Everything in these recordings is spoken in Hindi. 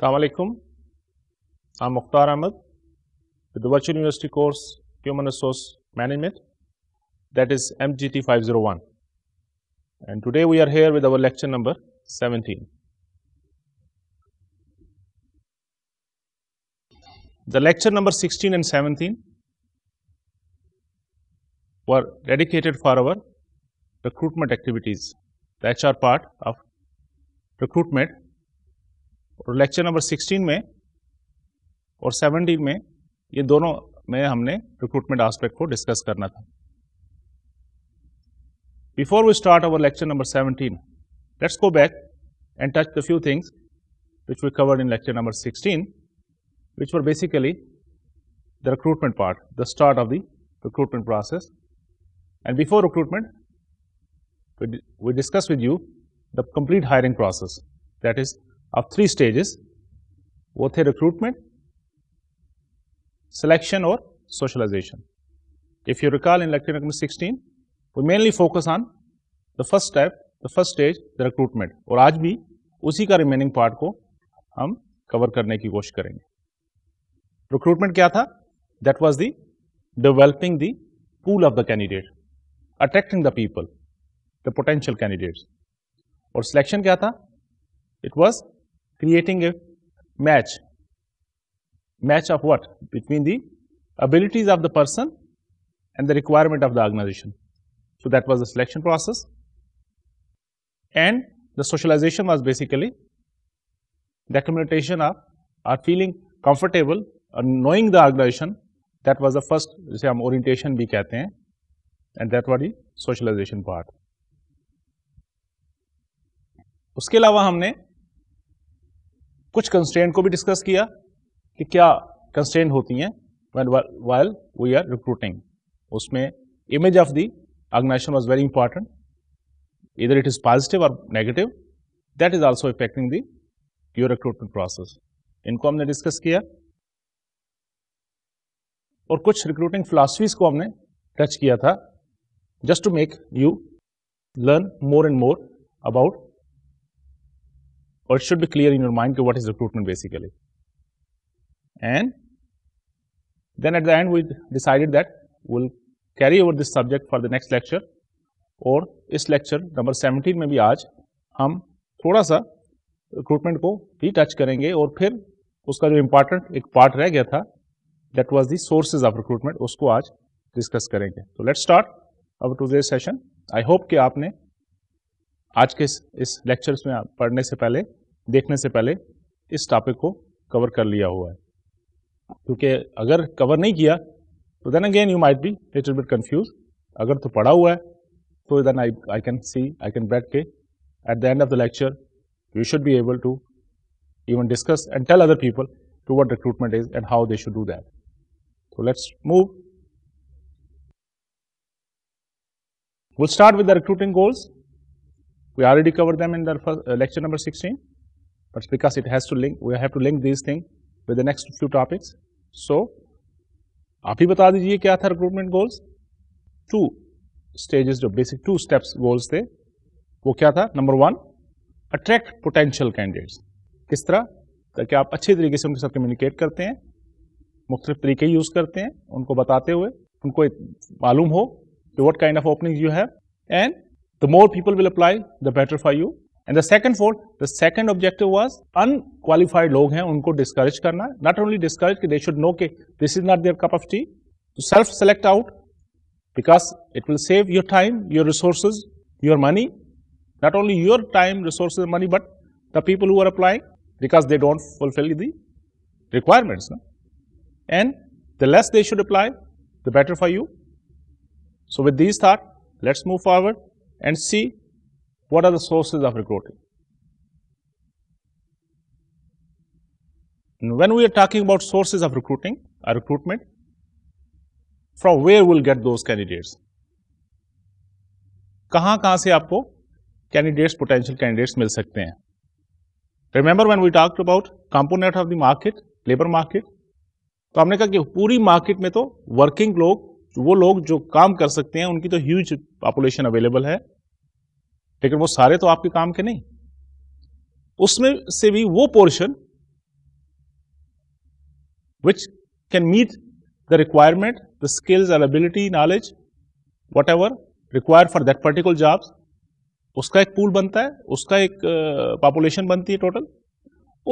Assalamu alaikum. I'm Mukhtar Ahmed with the Virtual University course Human Resource Management that is MGT 501 and today we are here with our lecture number 17. The lecture number 16 and 17 were dedicated for our recruitment activities, the HR part of recruitment और लेक्चर नंबर 16 में or 17 में ये दोनों में हमने रिक्रूटमेंट आस्पेक्ट को डिस्कस करना था before we start our lecture number 17 let's go back and touch the few things which we covered in lecture number 16 which were basically the recruitment part the start of the recruitment process and before recruitment we, we discussed with you the complete hiring process that is अब थ्री स्टेजेस वो थे recruitment selection or socialization. If you recall in lecture number 16, we mainly focus on the first step, the first stage, the recruitment. और आज भी उसी का remaining part को हम cover करने की कोशिश करेंगे Recruitment क्या था That was the developing the pool of the candidate, attracting the people, the potential candidates. और selection क्या था It was creating a match match of what between the abilities of the person and the requirement of the organization so that was the selection process and the socialization was basically the documentation of or feeling comfortable or knowing the organization that was the first जिसे हम orientation भी कहते हैं and that was the socialization part uske alawa humne कुछ कंस्टेंट को भी डिस्कस किया कि क्या कंस्टेंट होती हैं वाइल वी आर रिक्रूटिंग उसमें image of the organisation was very important इधर इट इज पॉजिटिव और negative that is also affecting the your recruitment process इनको हमने डिस्कस किया और कुछ रिक्रूटिंग फिलासफीज को हमने टच किया था just to make you learn more and more about or it should be clear in your mind what is recruitment basically. And then at the end we decided that we'll carry over this subject for the next lecture or this lecture number 17 may be aaj hum thoda sa recruitment ko भी टच करेंगे और फिर उसका जो इम्पॉर्टेंट एक पार्ट रह गया था that was the sources of recruitment उसको आज डिस्कस करेंगे तो लेट्स स्टार्ट अब टू सेशन आई होप कि आपने आज के इस लेक्चर्स में पढ़ने से पहले देखने से पहले इस टॉपिक को कवर कर लिया हुआ है क्योंकि अगर कवर नहीं किया तो then again you might be little bit confuse अगर तो पढ़ा हुआ है तो then I I can see I can bet के at the end of the lecture you should be able to even discuss and tell other people to what recruitment is and how they should do that तो let's move We'll start with the recruiting goals. We already covered them in the first, uh, lecture number 16, but because it has to link, we have to link these things with the next few topics. So, आप ही बता दीजिए क्या था रिक्रूटमेंट गोल्स टू स्टेजेस जो बेसिक टू स्टेप्स गोल्स थे वो क्या था number one attract potential candidates किस तरह ताकि आप अच्छे तरीके से उनके साथ कम्युनिकेट करते हैं मुख्तलिफ तरीके यूज़ करते हैं उनको बताते हुए उनको मालूम हो कि what kind of opening you have and the more people will apply, the better for you. And the second fourth, the second objective was unqualified log hai. Unko discourage karna. Not only discourage, they should know कि this is not their cup of tea. So self-select out because it will save your time, your resources, your money. Not only your time, resources, money, but the people who are applying because they don't fulfill the requirements. No? And the less they should apply, the better for you. So with these thoughts, let's move forward. and see what are the sources of recruiting. And when we are talking about sources of recruiting or recruitment, from where we'll get those candidates? कहां कहां से आपको कैंडिडेट्स पोटेंशियल कैंडिडेट्स मिल सकते हैं remember when we talked about component of the market labour market तो हमने कहा कि पूरी मार्केट में तो वर्किंग लोग तो वो लोग जो काम कर सकते हैं उनकी तो ह्यूज पॉपुलेशन अवेलेबल है लेकिन वो सारे तो आपके काम के नहीं उसमें से भी वो portion which can meet the requirement the skills and knowledge whatever require for that particular job उसका एक पूल बनता है उसका एक पॉपुलेशन uh, बनती है टोटल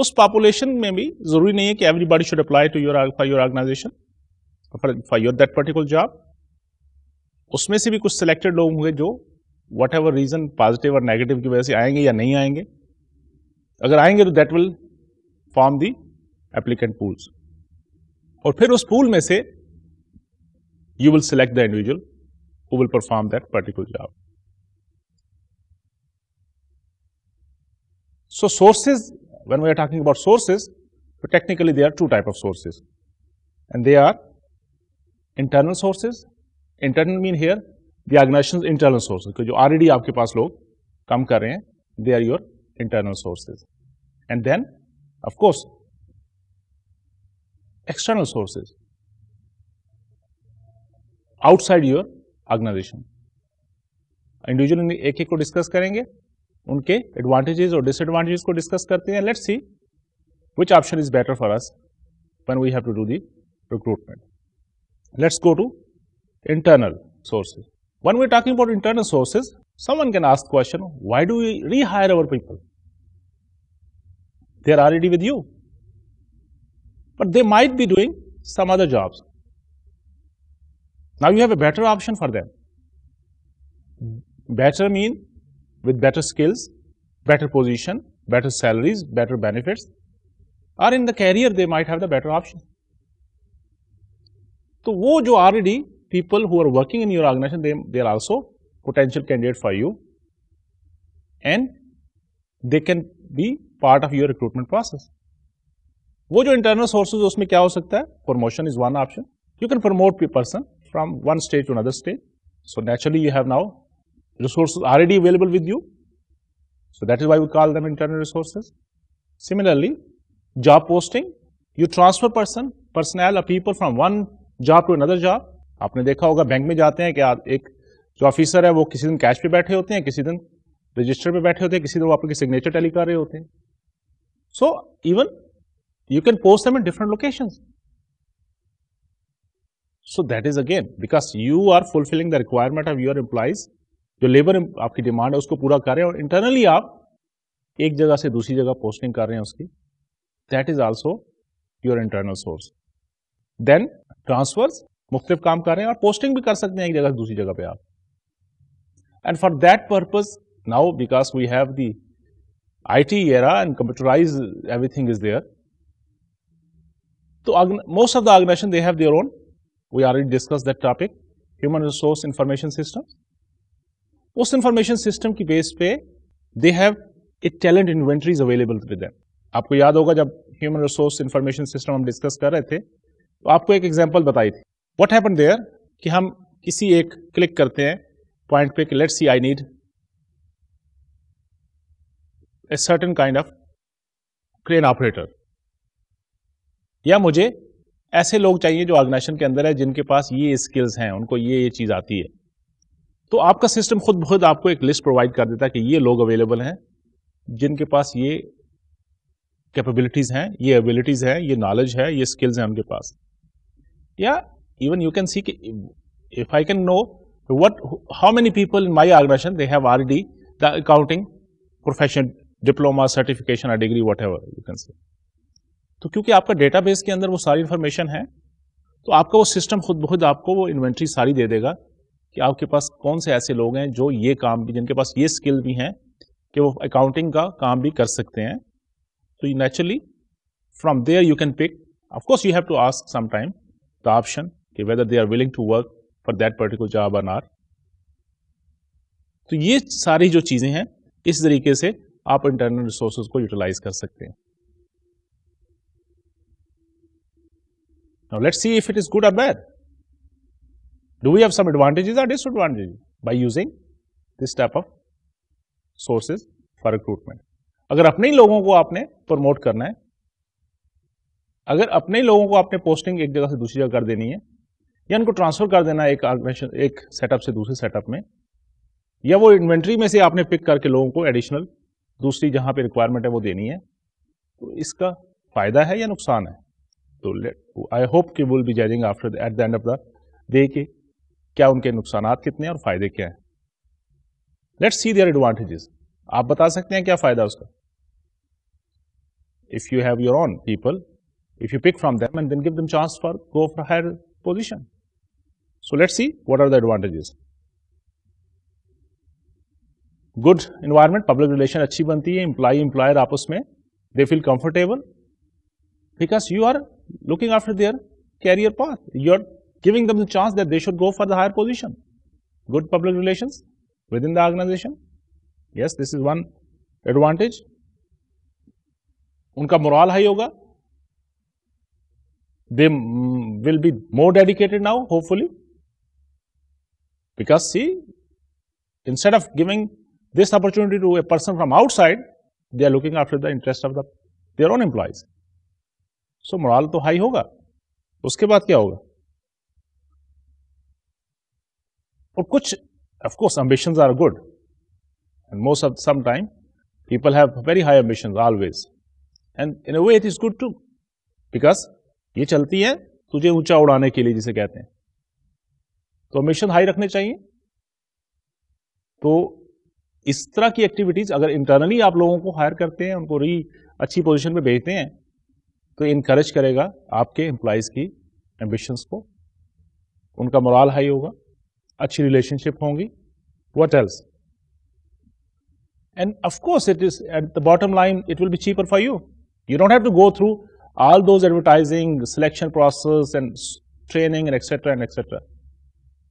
उस पॉपुलेशन में भी जरूरी नहीं है कि everybody should apply to your for your organisation for your that particular job उसमें से भी कुछ सिलेक्टेड लोग होंगे जो वट एवर रीजन पॉजिटिव और नेगेटिव की वजह से आएंगे या नहीं आएंगे अगर आएंगे तो that will form the applicant pools और फिर उस पूल में से you will select the individual who will perform that particular job so sources when we are talking about sources technically they are two type of sources and they are internal sources internal mean here the internal sources जो ऑलरेडी आपके पास लोग काम कर रहे हैं they are your internal sources and then of course external sources outside your organisation individual एक एक को डिस्कस करेंगे उनके एडवांटेजेस और डिसएडवांटेजेस को डिस्कस करते हैं let's see which option is better for us one we have to do the recruitment Let us go to internal sources. When we are talking about internal sources, someone can ask question, why do we rehire our people? They are already with you, but they might be doing some other jobs. Now you have a better option for them. Better mean with better skills, better position, better salaries, better benefits, or in the career they might have the better option. So, वो already people who are working in your organization, they, they are also potential candidate for you and they can be part of your recruitment process. Those जो internal sources उसमें क्या हो Promotion is one option. You can promote a person from one state to another state. So naturally you have now resources already available with you. So that is why we call them internal resources. Similarly, job posting, you transfer person, personnel or people from one job to another job आपने देखा होगा बैंक में जाते हैं कि एक जो ऑफिसर है वो किसी दिन कैश पे बैठे होते हैं किसी दिन रजिस्टर पे बैठे होते हैं किसी दिन वो आपके सिग्नेचर टैली कर रहे होते हैं so even you can post them in different location so that is again because you are fulfilling the requirement of your employees जो लेबर आपकी डिमांड है उसको पूरा कर रहे हैं और इंटरनली आप एक जगह से दूसरी जगह पोस्टिंग कर रहे हैं उसकी that is also your internal source then transfers मुख्तलिफ काम कर रहे हैं और पोस्टिंग भी कर सकते हैं एक जगह से दूसरी जगह पे आप and for that purpose now because we have the I T era and computerise everything is there तो most of the organisation they have their own we already discuss that topic human resource information system उस इंफॉर्मेशन सिस्टम की बेस पे they have a talent inventories available with आपको याद होगा जब ह्यूमन रिसोर्स इंफॉर्मेशन सिस्टम हम डिस्कस कर रहे थे तो आपको एक एग्जाम्पल बताई थी वट हैपन देयर कि हम किसी एक क्लिक करते हैं पॉइंट पे let see I need a certain kind of crane operator या मुझे ऐसे लोग चाहिए जो ऑर्गेनाइजेशन के अंदर है जिनके पास ये स्किल्स हैं उनको ये ये चीज़ आती है तो आपका सिस्टम खुद बहुत आपको एक लिस्ट प्रोवाइड कर देता है कि ये लोग अवेलेबल हैं जिनके पास ये कैपेबिलिटीज़ हैं ये एबिलिटीज़ हैं ये नॉलेज है ये स्किल्स हैं उनके पास yeah even you can see if I can know what how many people in my organization they have already the accounting profession diploma certification or degree whatever you can say to kyunki aapka database ke andar wo sari information hai to aapka wo system khud ब खुद आपको वो इन्वेंट्री सारी दे देगा कि आपके पास कौन से ऐसे लोग हैं जो ये काम भी जिनके पास ये स्किल भी हैं कि वो अकाउंटिंग का काम भी कर सकते हैं तो naturally from there you can pick of course you have to ask some time the option कि whether they are willing to work for that particular job or not. तो ये सारी जो चीज़ें हैं इस तरीके से आप इंटरनल रिसोर्सेज को यूटिलाइज कर सकते हैं Now let's see if it is good or bad. Do we have some advantages or disadvantages by using this type of sources for recruitment? अगर अपने ही लोगों को आपने प्रमोट करना है अगर अपने लोगों को आपने पोस्टिंग एक जगह से दूसरी जगह कर देनी है या उनको ट्रांसफर कर देना एक ऑर्गेनाइजेशन एक सेटअप से दूसरे सेटअप में या वो इन्वेंट्री में से आपने पिक करके लोगों को एडिशनल दूसरी जहां पे रिक्वायरमेंट है वो देनी है तो इसका फायदा है या नुकसान है तो आई होप कि will be judging after at the end of the day के क्या उनके नुकसान कितने हैं और फायदे क्या हैं लेट्स सी देयर एडवांटेजेस आप बता सकते हैं क्या फायदा उसका if you have your own people if you pick from them and then give them chance for go for higher position. So let's see what are the advantages. Good environment, public relation achhi banti hai, employee, employer aapus mein, they feel comfortable because you are looking after their career path. You are giving them the chance that they should go for the higher position. Good public relations within the organization. Yes, this is one advantage. Unka morale high yoga, they will be more dedicated now hopefully because see instead of giving this opportunity to a person from outside they are looking after the interest of the their own employees so morale to high hoga uske baad kya hoga aur kuch of course ambitions are good and most of some time people have very high ambitions always and in a way it is good too because ये चलती है तुझे ऊंचा उड़ाने के लिए जिसे कहते हैं तो मिशन हाई रखने चाहिए तो इस तरह की एक्टिविटीज अगर इंटरनली आप लोगों को हायर करते हैं उनको री अच्छी पोजीशन पे भेजते हैं तो इनकरेज करेगा आपके एम्प्लॉयज़ की एम्बिशंस को उनका मोराल हाई होगा अच्छी रिलेशनशिप होंगी what else and of course it is at the bottom line it will be cheaper for you you don't have to go through all those advertising, selection process, and training, and etc. and etc.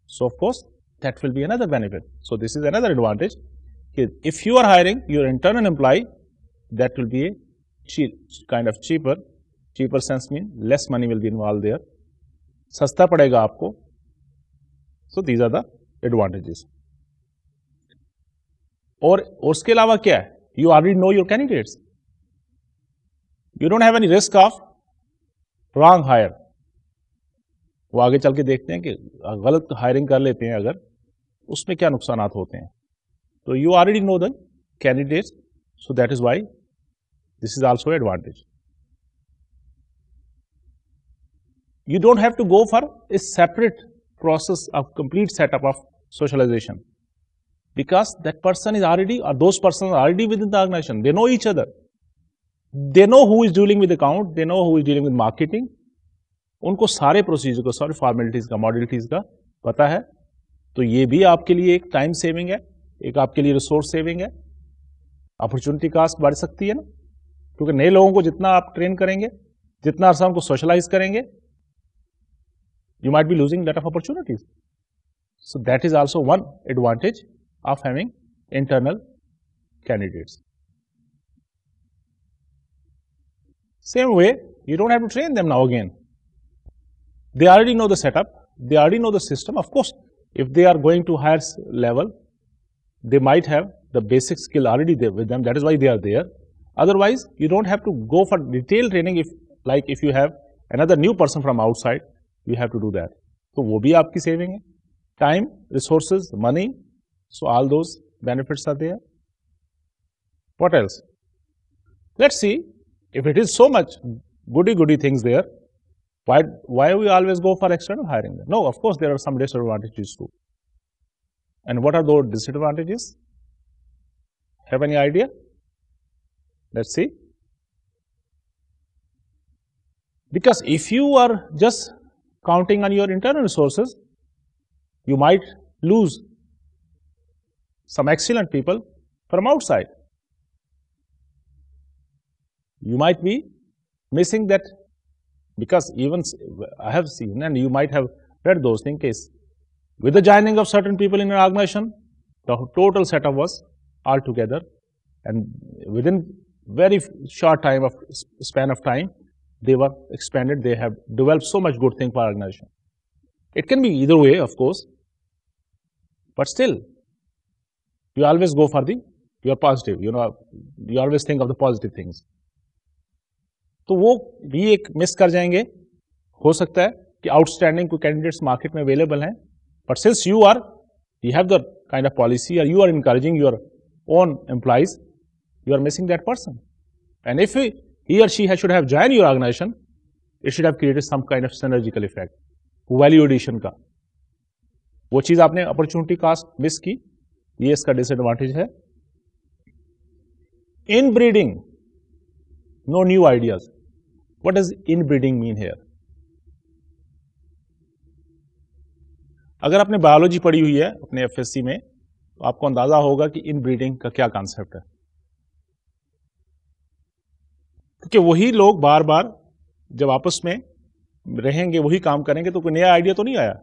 So, of course, that will be another benefit. So, this is another advantage. If you are hiring your internal employee, that will be a cheap, kind of cheaper. Cheaper sense mean less money will be involved there. Sasta padega आपको. So these are the advantages. or उसके अलावा क्या है? You already know your candidates. You don't have any risk of wrong hire वो आगे चल के देखते हैं कि गलत हायरिंग कर लेते हैं अगर उसमें क्या नुकसान होते हैं तो you already know the candidate so that is why this is also advantage you don't have to go for a separate process of complete setup of socialisation because that person is already और those person already within the organisation they know each other they know who is dealing with account they know who is dealing with marketing उनको सारे प्रोसीजर को सॉरी फॉर्मेलिटीज का मॉडलिटीज का पता है तो ये भी आपके लिए एक टाइम सेविंग है एक आपके लिए रिसोर्स सेविंग है अपॉर्चुनिटी कास्ट बढ़ सकती है ना क्योंकि नए लोगों को जितना आप ट्रेन करेंगे जितना अर्सा उनको सोशलाइज करेंगे you might be losing that of opportunities so that is also one advantage of having internal candidates Same way, you don't have to train them now again. They already know the setup, they already know the system. Of course, if they are going to higher level, they might have the basic skill already there with them. That is why they are there. Otherwise, you don't have to go for detailed training if like if you have another new person from outside, you have to do that. So, wo bhi aapki saving hai. Time, resources, money. So, all those benefits are there. What else? Let's see if it is so much goody-goody things there, why, why we always go for external hiring? No, of course, there are some disadvantages too. And what are those disadvantages? Have any idea? Let's see. Because if you are just counting on your internal resources, you might lose some excellent people from outside you might be missing that because even I have seen and you might have read those things case with the joining of certain people in an organization the total setup was all together and within very short time of span of time they were expanded they have developed so much good thing for organization it can be either way of course but still you always go for the you are positive you know you always think of the positive things तो वो भी एक मिस कर जाएंगे हो सकता है कि आउटस्टैंडिंग कोई कैंडिडेट मार्केट में अवेलेबल हैं but since you are you have the kind of policy और you are encouraging your own employees you are missing that person and if he or she should have join your organisation it should have created some kind of synergical effect value addition का वो चीज आपने अपॉर्चुनिटी कास्ट मिस की ये इसका डिसएडवांटेज है inbreeding no new ideas What does inbreeding mean here? अगर आपने बायोलॉजी पढ़ी हुई है अपने एफएससी में तो आपको अंदाजा होगा कि इन ब्रीडिंग का क्या कॉन्सेप्ट है क्योंकि वही लोग बार बार जब आपस में रहेंगे वही काम करेंगे तो कोई नया आइडिया तो नहीं आया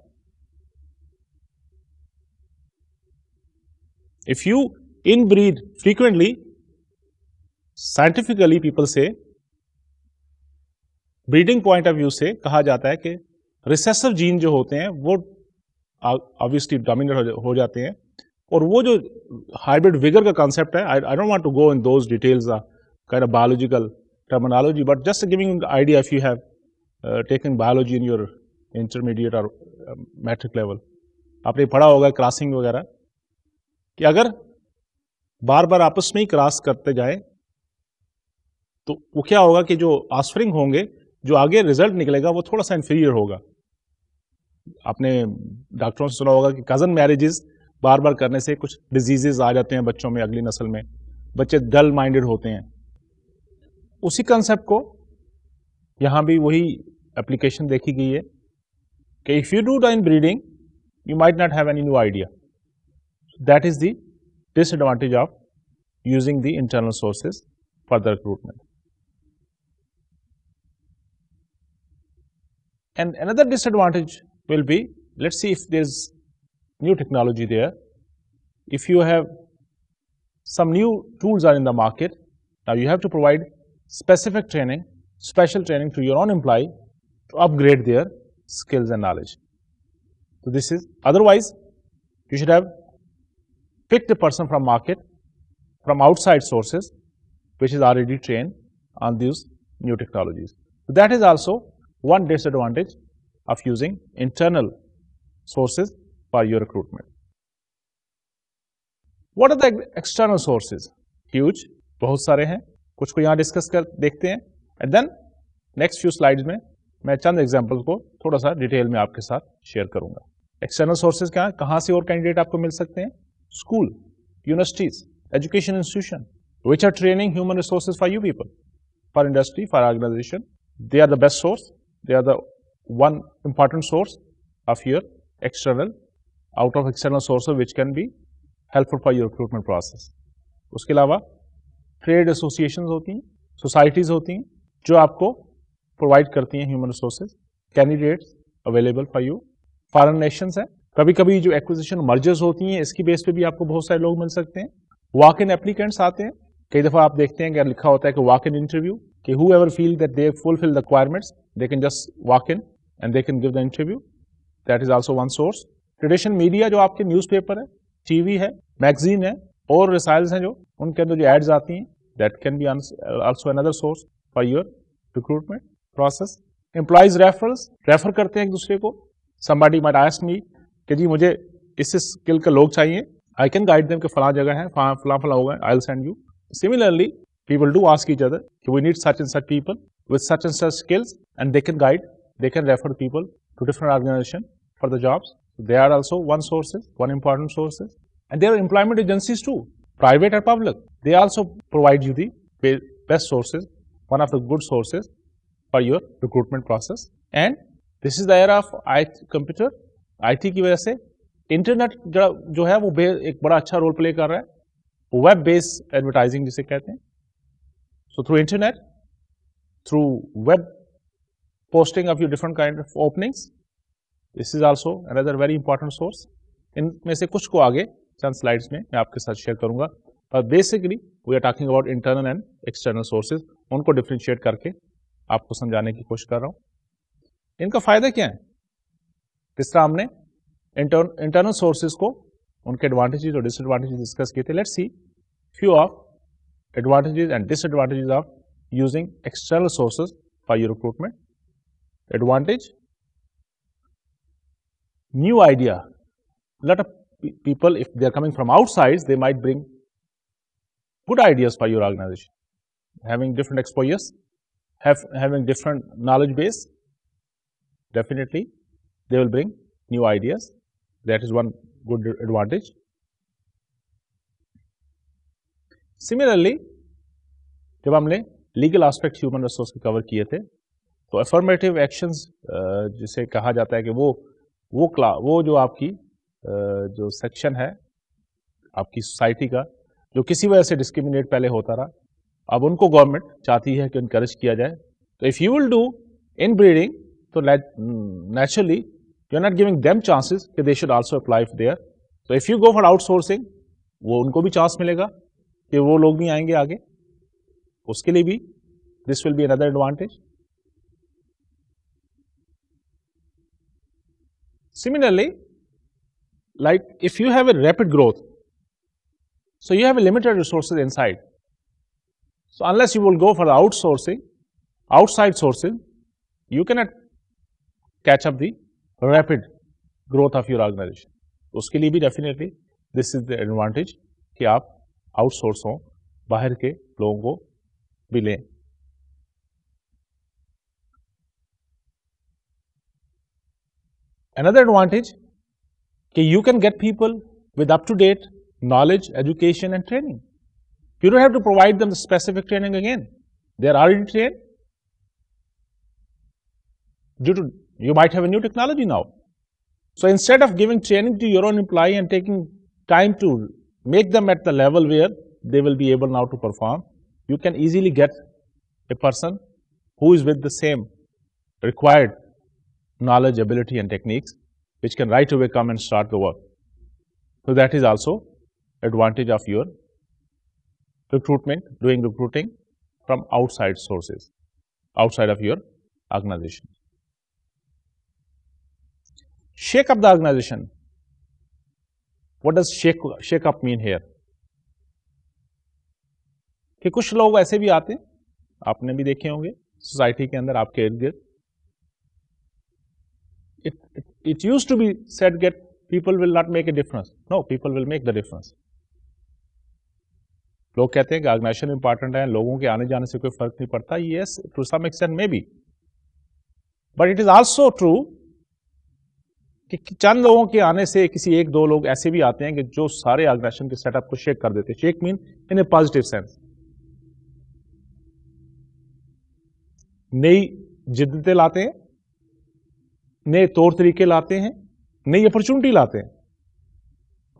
if you inbreed frequently scientifically people से ब्रीडिंग पॉइंट ऑफ व्यू से कहा जाता है कि रिसेसिव जीन जो होते हैं वो ऑब्वियसली डोमिनेट हो जाते हैं और वो जो हाइब्रिड विगर का कॉन्सेप्ट है I don't want to go in those details kind of biological terminology but just giving idea if you have taken biology in your intermediate और मैट्रिक लेवल आपने पढ़ा होगा क्रॉसिंग वगैरह कि अगर बार बार आपस में ही क्रॉस करते जाएं तो वो क्या होगा कि जो आस्फरिंग होंगे जो आगे रिजल्ट निकलेगा वो थोड़ा सा इन्फीरियर होगा आपने डॉक्टरों से सुना होगा कि कज़न मैरिजेज़ बार बार करने से कुछ डिजीजेज आ जाते हैं बच्चों में अगली नस्ल में बच्चे डल माइंडेड होते हैं उसी कंसेप्ट को यहाँ भी वही एप्लीकेशन देखी गई है कि if you do dine inbreeding you might not have any new idea that is the disadvantage of using the internal sources for the recruitment And another disadvantage will be, let's see if there's new technology there. If you have some new tools are in the market, now you have to provide specific training, special training to your own employee to upgrade their skills and knowledge. So this is, otherwise you should have picked a person from market, from outside sources, which is already trained on these new technologies. So that is also one disadvantage of using internal sources for your recruitment. What are the external sources? Huge, बहुत सारे हैं कुछ को यहाँ डिस्कस कर देखते हैं and then next few slides में मैं चंद एग्जाम्पल को थोड़ा सा डिटेल में आपके साथ शेयर करूंगा एक्सटर्नल सोर्सेज क्या है कहाँ से और कैंडिडेट आपको मिल सकते हैं school universities education institution which are training human resources for you people for industry for organisation they are the best source They are the one important source of your external, out of external sources which can be helpful for your recruitment process. उसके अलावा ट्रेड एसोसिएशन होती हैं सोसाइटीज़ होती हैं जो आपको प्रोवाइड करती हैं human resources candidates available for you foreign nations हैं कभी कभी जो एक्विजिशन मर्जर्स होती हैं इसकी बेस पे भी आपको बहुत सारे लोग मिल सकते हैं वॉक इन एप्लीकेंट्स आते हैं कई दफ़ा आप देखते हैं कि लिखा होता है कि वॉक इन इंटरव्यू कि whoever feel that they fulfil the requirements they can just walk in and they can give the interview that is also one source traditional media जो आपके न्यूज़पेपर है टीवी है मैगजीन है और रिसाइल्स हैं जो उनके अंदर जो एड्स आती हैं that can be also another source for your recruitment process employees referrals refer करते हैं एक दूसरे को समबाडी माइट आस्क मी कि जी मुझे इस स्किल के लोग चाहिए आई कैन गाइड देम कि फला जगह है फला फला होगा I will send you Similarly, people do ask each other, we need such and such people with such and such skills and they can guide, they can refer people to different organization for the jobs. They are also one sources, one important sources and there are employment agencies too, private or public. They also provide you the best sources, one of the good sources for your recruitment process and this is the era of IT computer, IT ki वजह से internet jo hai wo ek bada acha role play kar raha hai. Web based advertising जिसे कहते हैं so through internet through web posting of you different kind of openings. This is also another very important source इनमें से कुछ को आगे चंद स्लाइड्स में मैं आपके साथ शेयर करूंगा और basically we are talking about internal and external sources उनको डिफ्रेंशिएट करके आपको समझाने की कोशिश कर रहा हूँ इनका फायदा क्या है किस तरह हमने इंटरनल सोर्सेज को उनके एडवांटेजेस और डिसएडवांटेजेस डिस्कस किए थे let's see few of advantages and disadvantages of using external sources for your recruitment. Advantage, new idea. A lot of people, if they are coming from outside, they might bring good ideas for your organization. Having different exposures, have, having different knowledge base, definitely they will bring new ideas. That is one good advantage. Similarly जब हमने लीगल आस्पेक्ट ह्यूमन रिसोर्स के कवर किए थे तो अफर्मेटिव एक्शंस जिसे कहा जाता है कि वो वो क्ला वो जो आपकी जो सेक्शन है आपकी सोसाइटी का जो किसी वजह से डिस्क्रिमिनेट पहले होता रहा अब उनको गवर्नमेंट चाहती है कि इनक्रेज किया जाए तो if you will do in breeding तो naturally you are not giving them chances कि they should also apply there तो if you go for outsourcing वो उनको भी चांस मिलेगा ये वो लोग भी आएंगे आगे उसके लिए भी this will be another advantage similarly like if you have a rapid growth so you have a limited resources inside so unless you will go for outsourcing outside sources you can not catch up the rapid growth of your organization उसके लिए भी definitely this is the advantage कि आप आउटसोर्स हों बाहर के लोगों को भी लें another advantage okay, you can get people with up-to-date knowledge, education and training. You don't have to provide them the specific training again. They are already trained. Due to, you might have a new technology now. So instead of giving training to your own employee and taking time to make them at the level where they will be able now to perform. You can easily get a person who is with the same required knowledge, ability and techniques which can right away come and start the work. So that is also advantage of your recruitment, doing recruiting from outside sources, outside of your organization. Shake up the organization, what does shake shake up mean here कि कुछ लोग ऐसे भी आते आपने भी देखे होंगे सोसाइटी के अंदर आपके इर्द गिर्द it used to be said that people will not make a difference no people will make the difference लोग कहते हैं कि ऑर्गनाइजेशन इंपॉर्टेंट है लोगों के आने जाने से कोई फर्क नहीं पड़ता ये to some extent maybe but it is also true कि चंद लोगों के आने से किसी एक दो लोग ऐसे भी आते हैं कि जो सारे ऑर्गेनाइजेशन के सेटअप को शेक कर देते हैं shake mean in a positive sense नई जिद्दतें लाते हैं नए तौर तरीके लाते हैं नई अपॉर्चुनिटी लाते हैं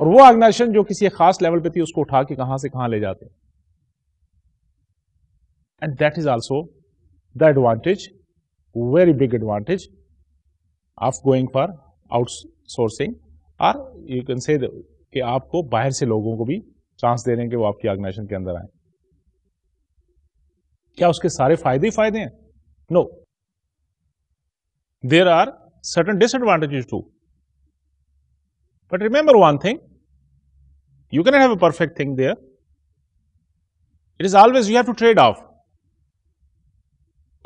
और वो ऑर्गेनाइजेशन जो किसी खास लेवल पे थी उसको उठा के कहां से कहां ले जाते हैं and that is also the advantage very big advantage of going for outsourcing और यू कैन से कि आपको बाहर से लोगों को भी चांस दे रहे हैं कि वो आपकी ऑर्गेनाइजेशन के अंदर आए क्या उसके सारे फायदे ही फायदे हैं no there are certain disadvantages too but remember one thing you can have a perfect thing there it is always you have to trade off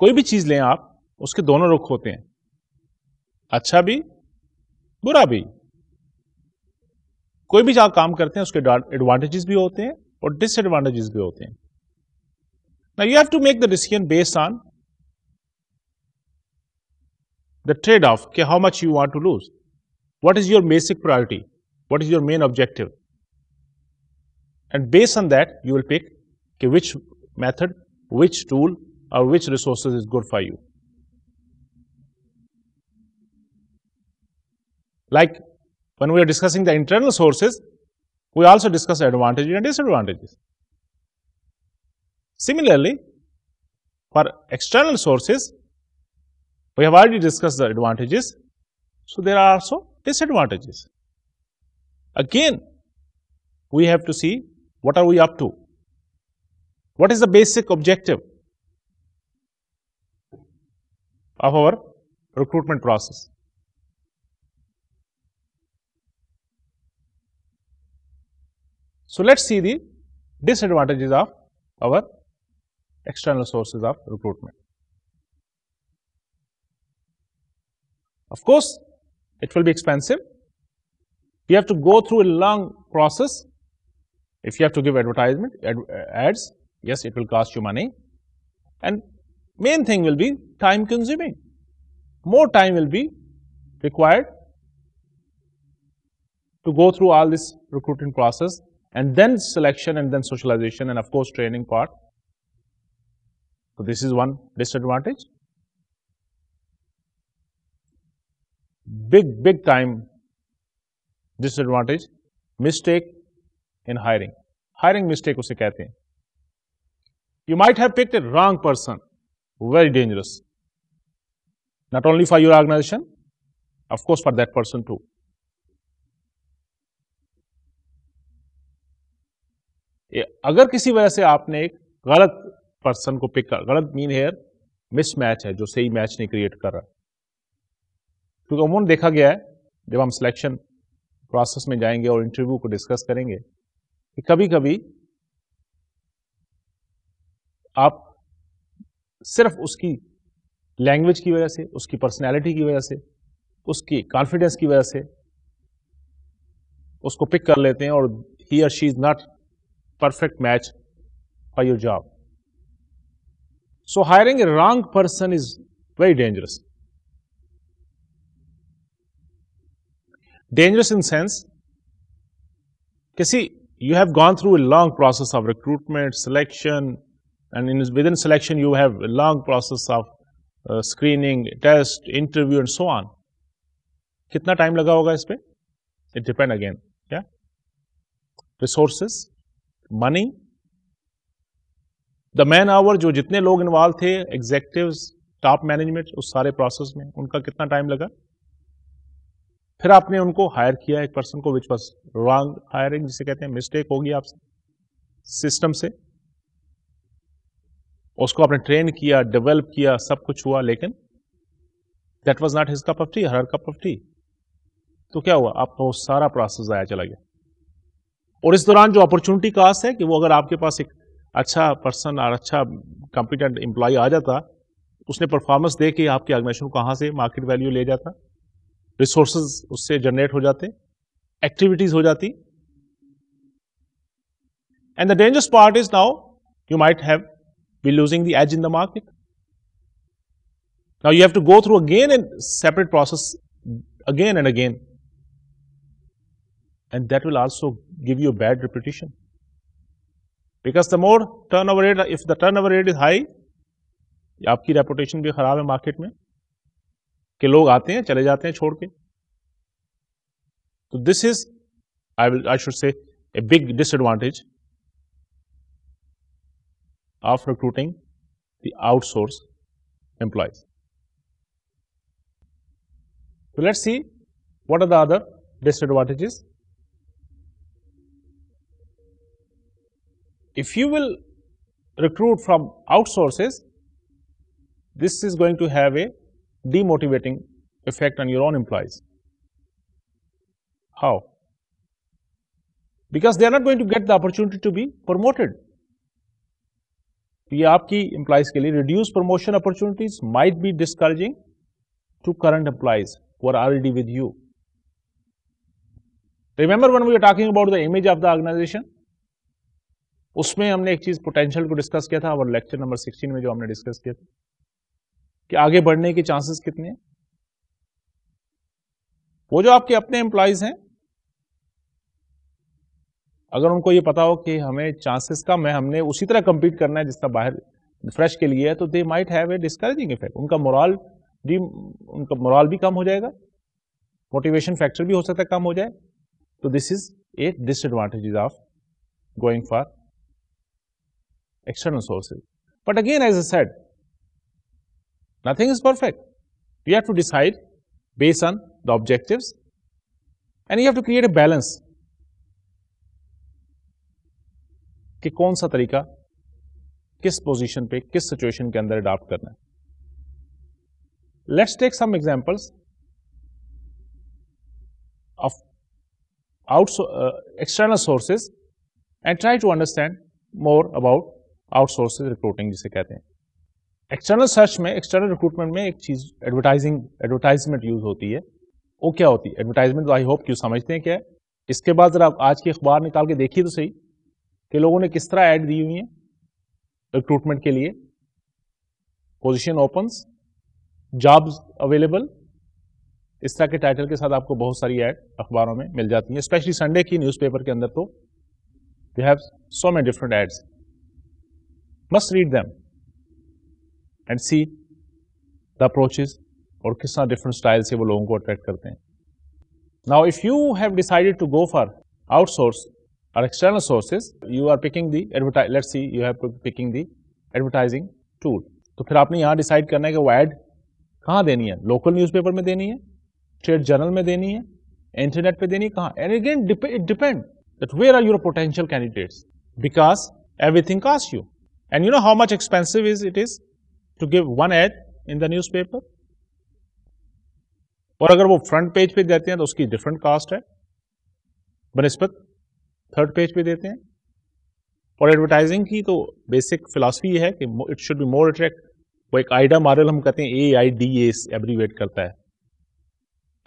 कोई भी चीज लें आप उसके दोनों रुख होते हैं अच्छा भी बुरा भी कोई भी जहां काम करते हैं उसके एडवांटेजेस भी होते हैं और डिसएडवांटेजेस भी होते हैं ना you have to make the decision based on the trade off के how much you want to lose what is your basic priority what is your main objective and based on that you will pick कि विच मैथड विच टूल और which resources is good for you Like when we are discussing the internal sources, we also discuss advantages and disadvantages. Similarly, for external sources, we have already discussed the advantages, so there are also disadvantages. Again, we have to see what are we up to, what is the basic objective of our recruitment process. So let's see the disadvantages of our external sources of recruitment. Of course, it will be expensive. You have to go through a long process. If you have to give advertisement, ad, ads, yes, it will cost you money. And main thing will be time consuming. More time will be required to go through all this recruiting process and then selection and then socialization and of course training part. So this is one disadvantage. Big, big time disadvantage, mistake in hiring. Hiring mistake उसे कहते हैं. You might have picked a wrong person, very dangerous. Not only for your organization, of course for that person too. अगर किसी वजह से आपने एक गलत पर्सन को पिक कर गलत मीन हेयर मिसमैच है जो सही मैच नहीं क्रिएट कर रहा क्योंकि उन्होंने देखा गया है जब हम सिलेक्शन प्रोसेस में जाएंगे और इंटरव्यू को डिस्कस करेंगे कि कभी कभी आप सिर्फ उसकी लैंग्वेज की वजह से उसकी पर्सनैलिटी की वजह से उसकी कॉन्फिडेंस की वजह से उसको पिक कर लेते हैं और ही और she is not perfect match for your job. So hiring a wrong person is very dangerous. Dangerous in sense, because see, you have gone through a long process of recruitment, selection, and in, within selection you have a long process of uh, screening, test, interview, and so on. कितना time लगा होगा इस It depend again, yeah. Resources, money the man hour जो जितने लोग इन्वॉल्व थे एग्जेक्टिव टॉप मैनेजमेंट उस सारे प्रोसेस में उनका कितना टाइम लगा फिर आपने उनको हायर किया एक पर्सन को विच वॉज रॉन्ग हायरिंग जिसे कहते हैं मिस्टेक होगी आपसे सिस्टम से उसको आपने ट्रेन किया डेवलप किया सब कुछ हुआ लेकिन that was not his cup of tea her cup of tea तो क्या हुआ आपका वो सारा प्रोसेस आया चला गया और इस दौरान जो अपॉर्चुनिटी कास्ट है कि वो अगर आपके पास एक अच्छा पर्सन और अच्छा कॉम्पिटेंट एम्प्लॉय आ जाता उसने परफॉर्मेंस दे के आपके ऑर्गेनाइजेशन को कहाँ से मार्केट वैल्यू ले जाता रिसोर्सेज उससे जनरेट हो जाते एक्टिविटीज हो जाती and the dangerous part is now you might have be losing the edge in the market now you have to go through again and separate process again and again and that will also give you a bad reputation. Because the more turnover rate, if the turnover rate is high, your reputation will also bad in the market. That people come go leave. So this is, I should say, a big disadvantage of recruiting the outsourced employees. So let's see what are the other disadvantages If you will recruit from outsources, this is going to have a demotivating effect on your own employees. How? Because they are not going to get the opportunity to be promoted. ये आपकी employees reduced promotion opportunities might be discouraging to current employees who are already with you. Remember when we were talking about the image of the organization? उसमें हमने एक चीज पोटेंशियल को डिस्कस किया था और लेक्चर नंबर 16 में जो हमने डिस्कस किया था कि आगे बढ़ने के चांसेस कितने हैं वो जो आपके अपने एम्प्लॉयज हैं अगर उनको ये पता हो कि हमें चांसेस कम है हमने उसी तरह कंपीट करना है जिसका बाहर फ्रेश के लिए है तो they might have a discouraging effect उनका मोरल डी उनका मोरल भी कम हो जाएगा मोटिवेशन फैक्टर भी हो सकता है कम हो जाए तो this is a disadvantage of going for external sources. But again, as I said, nothing is perfect. You have to decide based on the objectives and you have to create a balance कि कौन सा तरीका किस पोजीशन पे किस सिचुएशन के अंदर अडॉप्ट करना है let's take some examples of out external sources and try to understand more outsource recruiting जिसे कहते हैं एक्सटर्नल सर्च में एक्सटर्नल रिक्रूटमेंट में एक चीज एडवर्टाइजिंग एडवर्टाइजमेंट यूज होती है वो क्या होती है एडवर्टाइजमेंट आई होप क्यों समझते हैं क्या इसके बाद जरा आप आज की अखबार निकाल के देखिए तो सही कि लोगों ने किस तरह ऐड दी हुई है रिक्रूटमेंट के लिए पोजिशन ओपन जॉब्स अवेलेबल इस तरह के टाइटल के साथ आपको बहुत सारी ऐड अखबारों में मिल जाती है स्पेशली संडे की न्यूज़पेपर के अंदर तो you have so many different ads must read them and see the approaches or kisna different styles se wo logon ko attract karte hain now if you have decided to go for outsource or external sources you are picking the advertise let's see you have picking the advertising tool to fir aapne yahan decide karna hai ki wo ad kahan local newspaper mein trade journal mein internet pe deni and again it depends. that where are your potential candidates because everything costs you And you know how much expensive is it is to give one ad in the newspaper? और अगर वो फ्रंट पेज पे देते हैं तो उसकी डिफरेंट कास्ट है बनस्पत थर्ड पेज पे देते हैं और एडवर्टाइजिंग की तो बेसिक फिलासफी है कि it should be more attract वो एक आइडा मॉडल हम कहते हैं ए आई डी ए एब्रीवेट करता है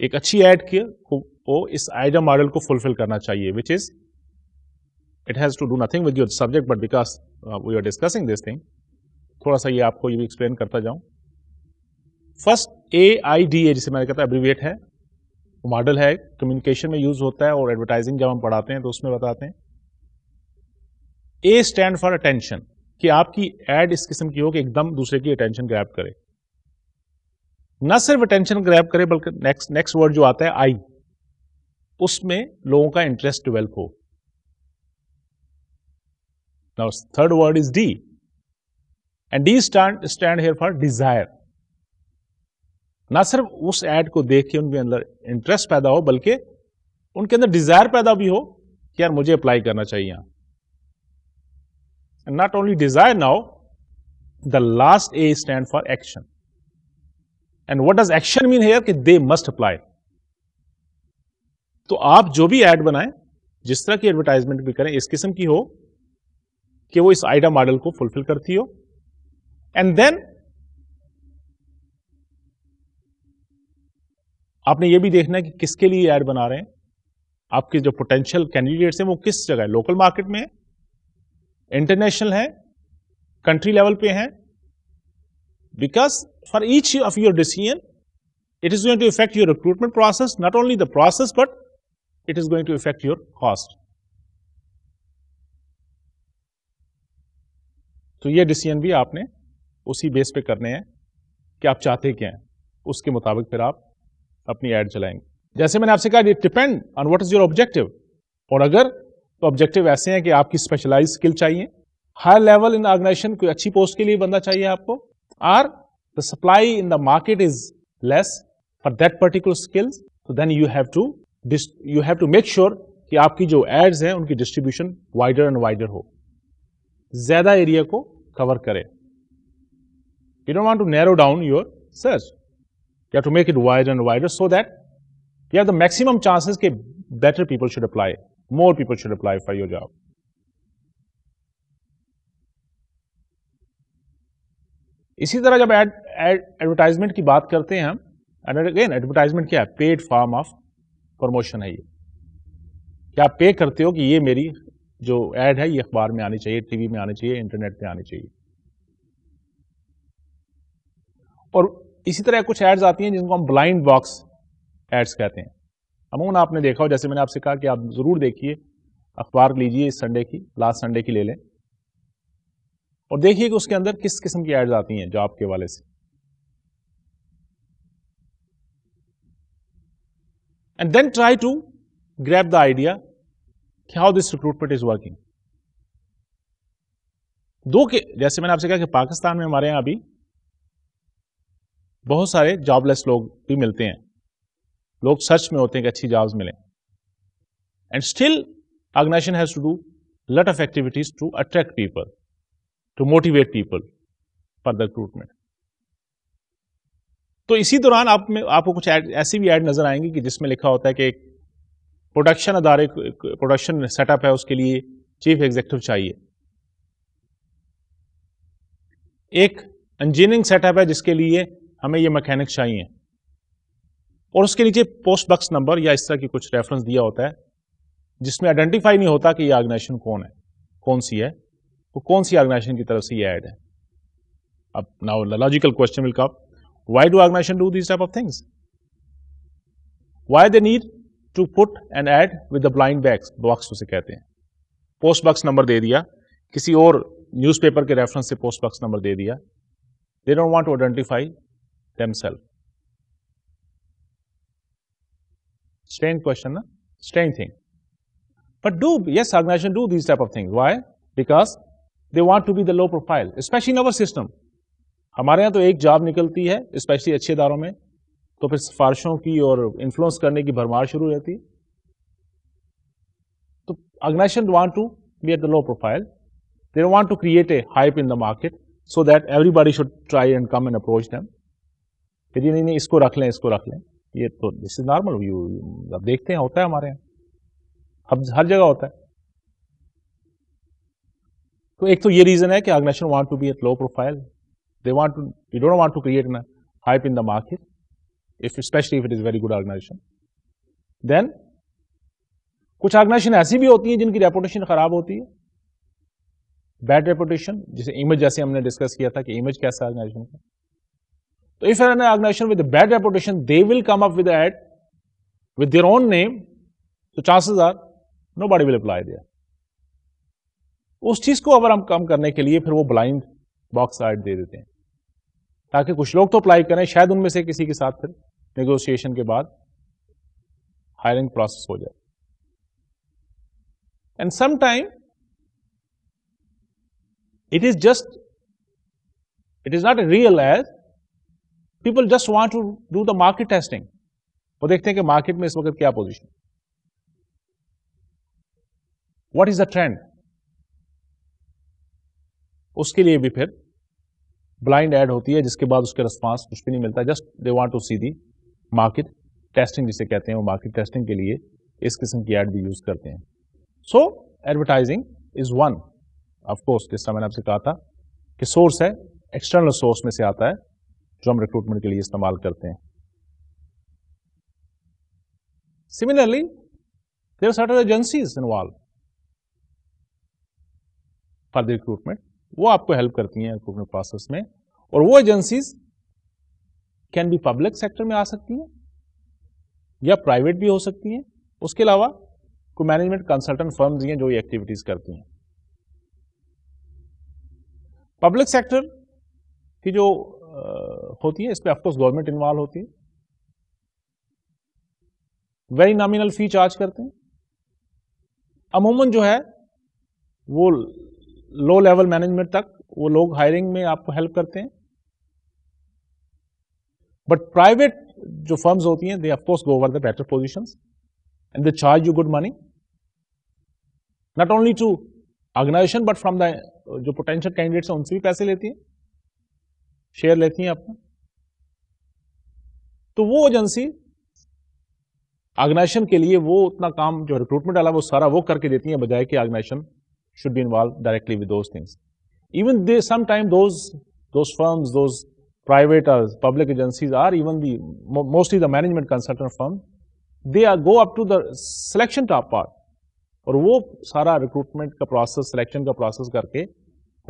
एक अच्छी एड की वो इस आइडा मॉडल को फुलफिल करना चाहिए which is it has to do nothing with your subject but because we are discussing this thing थोड़ा सा ये आपको ये भी एक्सप्लेन करता जाऊं first A I D A जिसे मैंने कहता है एब्रीविएट है मॉडल है कम्युनिकेशन में यूज होता है और एडवर्टाइजिंग जब हम पढ़ाते हैं तो उसमें बताते हैं ए स्टैंड फॉर अटेंशन कि आपकी एड इस किस्म की हो कि एकदम दूसरे की अटेंशन ग्रैप करे न सिर्फ अटेंशन ग्रैप करे बल्कि नेक्स्ट नेक्स्ट वर्ड जो आता है आई उसमें लोगों का इंटरेस्ट डेवलप हो Now, third word is D. And D stand stand here for desire ना सिर्फ उस एड को देख के उनके अंदर इंटरेस्ट पैदा हो बल्कि उनके अंदर डिजायर पैदा भी हो कि यार मुझे अप्लाई करना चाहिए not only desire now the last A stand for action and what does action mean here कि दे मस्ट अप्लाई तो आप जो भी एड बनाएं जिस तरह की एडवर्टाइजमेंट भी करें इस किस्म की हो कि वो इस आइडा मॉडल को फुलफिल करती हो एंड देन आपने ये भी देखना है कि किसके लिए ऐड बना रहे हैं आपके जो पोटेंशियल कैंडिडेट्स हैं वो किस जगह है लोकल मार्केट में है इंटरनेशनल है कंट्री लेवल पे है because for each of your decision it is going to affect your recruitment process, not only the process, but it is going to affect your cost. तो ये डिसीजन भी आपने उसी बेस पे करने हैं कि आप चाहते क्या हैं उसके मुताबिक फिर आप अपनी एड चलाएंगे जैसे मैंने आपसे कहा it depend on what is your objective और अगर तो ऑब्जेक्टिव ऐसे हैं कि आपकी स्पेशलाइज स्किल चाहिए हाई लेवल इन ऑर्गेनाइजेशन कोई अच्छी पोस्ट के लिए बंदा चाहिए आपको or the supply in the market is less for that particular skills तो then you have to you have to make sure कि आपकी जो एड्स हैं उनकी डिस्ट्रीब्यूशन वाइडर एंड वाइडर हो ज़्यादा एरिया को कवर करे you don't want to narrow down your search या to make it wide and wide so that you have the maximum chances के better people should apply more people should apply for your job इसी तरह जब एड एडवर्टाइजमेंट की बात करते हैं हम एंड अगेन एडवर्टाइजमेंट क्या है पेड फॉर्म ऑफ प्रमोशन है ये क्या पे करते हो कि ये मेरी जो एड है ये अखबार में आनी चाहिए टीवी में आनी चाहिए इंटरनेट पे आनी चाहिए और इसी तरह कुछ एड्स आती हैं जिनको हम ब्लाइंड बॉक्स एड्स कहते हैं अमून आपने देखा हो जैसे मैंने आपसे कहा कि आप ज़रूर देखिए अखबार लीजिए इस संडे की लास्ट संडे की ले लें और देखिए कि उसके अंदर किस किस्म की एड्स आती हैं जॉब के वाले से and then try to grasp the idea how this recruitment is working. दो के जैसे मैंने आपसे कहा कि पाकिस्तान में हमारे यहां अभी बहुत सारे जॉबलेस लोग भी मिलते हैं लोग सर्च में होते हैं कि अच्छी जॉब्स मिले and still organization has to do lot of activities to attract people to motivate people for the recruitment तो इसी दौरान आप में आपको कुछ ऐसी भी एड नजर आएंगी कि जिसमें लिखा होता है कि प्रोडक्शन अदारे प्रोडक्शन सेटअप है उसके लिए चीफ एग्जीक्यूटिव चाहिए एक इंजीनियरिंग सेटअप है जिसके लिए हमें ये मैकेनिक चाहिए और उसके नीचे पोस्ट बक्स नंबर या इस तरह की कुछ रेफरेंस दिया होता है जिसमें आइडेंटिफाई नहीं होता कि ये ऑर्गेनाइजेशन कौन है कौन सी है वो तो कौन सी ऑर्गेनाइजेशन की तरफ से ये ऐड है अब now logical question will cup why do organization do this type of things why they need to put and ad with the blind backs box उसे कहते हैं पोस्ट बॉक्स नंबर दे दिया किसी और न्यूज़पेपर के रेफरेंस से पोस्ट बॉक्स नंबर दे दिया they don't want to identify them self strange question na? strange thing but do yes organization do these type of things why because they want to be the low profile especially in our system हमारे यहाँ तो एक जॉब निकलती है स्पेशली अच्छे इदारों में तो फिर सिफारिशों की और इन्फ्लुएंस करने की भरमार शुरू रहती है तो organization want to be at the low profile they want to create a hype in the market so that everybody should try and come and approach them ये नहीं नहीं इसको रख लें इसको रख लें ये तो दिस इज नॉर्मल अब देखते हैं होता है हमारे यहाँ अब हर जगह होता है तो एक तो ये रीजन है कि organization want to be at low profile they want to you don't want to create hype in the market if especially if it is a very good organization then कुछ ऑर्गेनाइजेशन ऐसी भी होती हैं जिनकी रेपुटेशन खराब होती है बैड रेपुटेशन जैसे इमेज जैसे हमने डिस्कस किया था कि इमेज कैसा ऑर्गेनाइजेशन का तो if an organization with bad reputation they will come up with ad with their own name तो chances are nobody will apply there उस चीज को अगर हम कम करने के लिए फिर वो ब्लाइंड बॉक्स एड दे देते हैं ताकि कुछ लोग तो अप्लाई करें शायद उनमें से किसी के साथ फिर नेगोशिएशन के बाद हायरिंग प्रोसेस हो जाए and sometime it is just it is not real as people just want to do the market testing वो देखते हैं कि मार्केट में इस वक्त क्या position what is the trend उसके लिए भी फिर ब्लाइंड एड होती है जिसके बाद उसके रिस्पॉन्स कुछ भी नहीं मिलता just they want to see the market testing जिसे कहते हैं वो मार्केट टेस्टिंग के लिए इस किस्म की एड भी यूज़ करते हैं so advertising is one of course जिसका मैंने आपसे कहा था कि सोर्स है एक्सटर्नल सोर्स में से आता है जो हम रिक्रूटमेंट के लिए इस्तेमाल करते हैं similarly there certain agencies involve for the recruitment वो आपको हेल्प करती हैं रिक्रूटमेंट प्रोसेस में और वो agencies can be public sector में आ सकती हैं या प्राइवेट भी हो सकती हैं उसके अलावा को मैनेजमेंट कंसल्टेंट फर्म हैं जो ये एक्टिविटीज करती हैं पब्लिक सेक्टर की जो होती है इस पर ऑफकोर्स गवर्नमेंट इन्वॉल्व होती है वेरी नॉमिनल फी चार्ज करते हैं अमूमन जो है वो लो लेवल मैनेजमेंट तक वो लोग हायरिंग में आपको हेल्प करते हैं बट प्राइवेट जो फर्म्स होती हैं they of course go over the better position and they charge you good money not only to organization but from the जो पोटेंशियल कैंडिडेट है उनसे भी पैसे लेती हैं शेयर लेती हैं आपको तो वो एजेंसी ऑर्गेनाइजेशन के लिए वो उतना काम जो रिक्रूटमेंट वाला वो सारा वो करके देती है बजाय कि organization should be involve directly with those things even they दो फर्म दो privators, public agencies, or even the mostly the management consultant firm, they are go up to the selection top part. और वो सारा रिक्रूटमेंट का प्रोसेस सिलेक्शन का प्रोसेस करके